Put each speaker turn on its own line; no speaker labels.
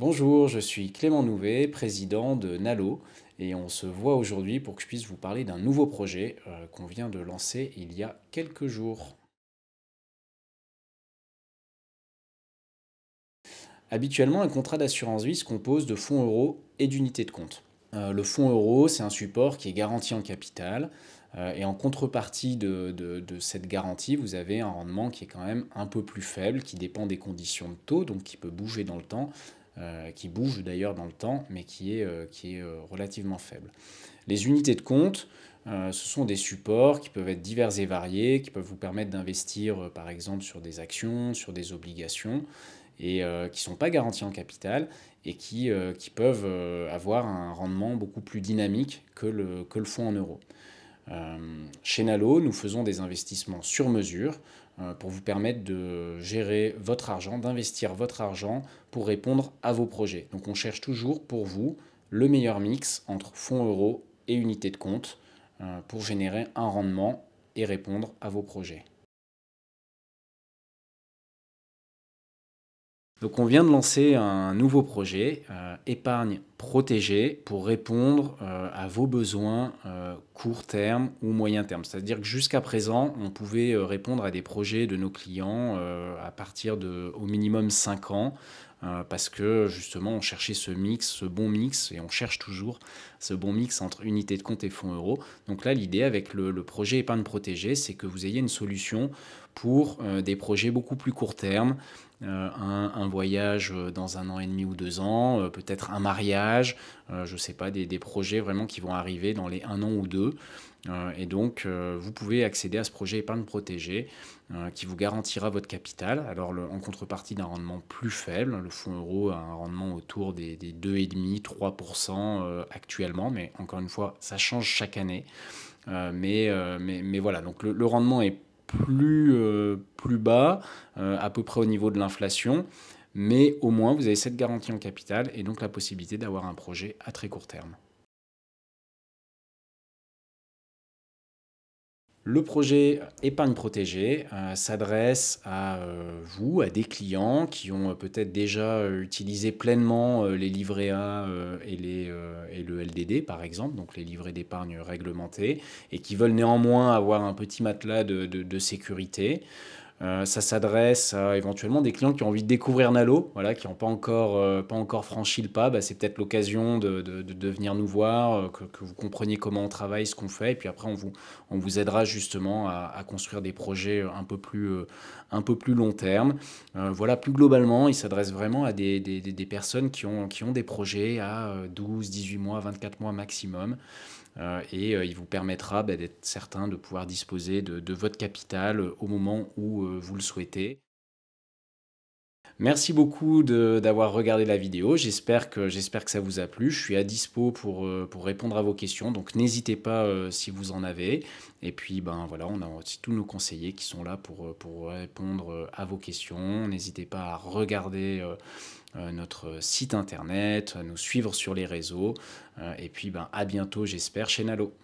Bonjour, je suis Clément Nouvet, président de NALO, et on se voit aujourd'hui pour que je puisse vous parler d'un nouveau projet euh, qu'on vient de lancer il y a quelques jours.
Habituellement, un contrat
d'assurance vie se compose de fonds euros et d'unités de compte. Euh, le fonds euro, c'est un support qui est garanti en capital. Euh, et en contrepartie de, cette garantie, vous avez un rendement qui est quand même un peu plus faible, qui dépend des conditions de taux, donc qui peut bouger dans le temps, euh, qui bouge d'ailleurs dans le temps, mais qui est, euh, euh, relativement faible. Les unités de compte, ce sont des supports qui peuvent être divers et variés, qui peuvent vous permettre d'investir par exemple sur des actions, sur des obligations, et qui ne sont pas garanties en capital, et qui, peuvent avoir un rendement beaucoup plus dynamique que le, que le fonds en euros. Euh, chez Nalo, nous faisons des investissements sur mesure euh, pour vous permettre de gérer votre argent, d'investir votre argent pour répondre à vos projets. Donc on cherche toujours pour vous le meilleur mix entre fonds euros et unités de compte euh, pour générer un rendement et répondre à vos projets.
Donc on vient de lancer un nouveau
projet, euh, épargne protégée, pour répondre euh, à vos besoins euh, court terme ou moyen terme. C'est-à-dire que jusqu'à présent, on pouvait répondre à des projets de nos clients à partir de au minimum 5 ans, euh, parce que justement on cherchait ce mix, ce bon mix, et on cherche toujours ce bon mix entre unité de compte et fonds euros. Donc là, l'idée avec le, projet épargne protégée, c'est que vous ayez une solution pour euh, des projets beaucoup plus court terme, euh, un, voyage dans un an et demi ou deux ans, peut-être un mariage, je ne sais pas, des, des, projets vraiment qui vont arriver dans les un an ou deux. et donc, vous pouvez accéder à ce projet épargne protégée euh, qui vous garantira votre capital. Alors en contrepartie d'un rendement plus faible, le fonds euro a un rendement autour des, 2,5-3% euh, actuellement, mais encore une fois, ça change chaque année. Euh, mais, voilà, donc le, rendement est plus, plus bas, à peu près au niveau de l'inflation, mais au moins vous avez cette garantie en capital et donc la possibilité d'avoir un projet à très court terme. Le projet épargne protégée euh, s'adresse à euh, vous, à des clients qui ont euh, peut-être déjà utilisé pleinement les livrets A et, le LDD par exemple, donc les livrets d'épargne réglementés, et qui veulent néanmoins avoir un petit matelas de sécurité. Euh, ça s'adresse à éventuellement des clients qui ont envie de découvrir Nalo, voilà, qui n'ont pas, encore, euh, pas encore franchi le pas. Bah, c'est peut-être l'occasion de, de, venir nous voir, euh, que, vous compreniez comment on travaille, ce qu'on fait. Et puis après, on vous, on vous aidera justement à, construire des projets un peu plus, un peu plus long terme. voilà, plus globalement, il s'adresse vraiment à des, des, personnes qui ont, qui ont des projets à 12, 18 mois, 24 mois maximum. et il vous permettra bah, d'être certain de pouvoir disposer de, votre capital au moment où euh, vous le souhaitez. Merci beaucoup d'avoir regardé la vidéo. J'espère que, j'espère que ça vous a plu. Je suis à dispo pour, euh, pour répondre à vos questions. Donc n'hésitez pas euh, si vous en avez. Et puis ben voilà, on a aussi tous nos conseillers qui sont là pour, pour répondre à vos questions. N'hésitez pas à regarder notre site internet, à nous suivre sur les réseaux. et puis ben à bientôt, j'espère, chez Nalo.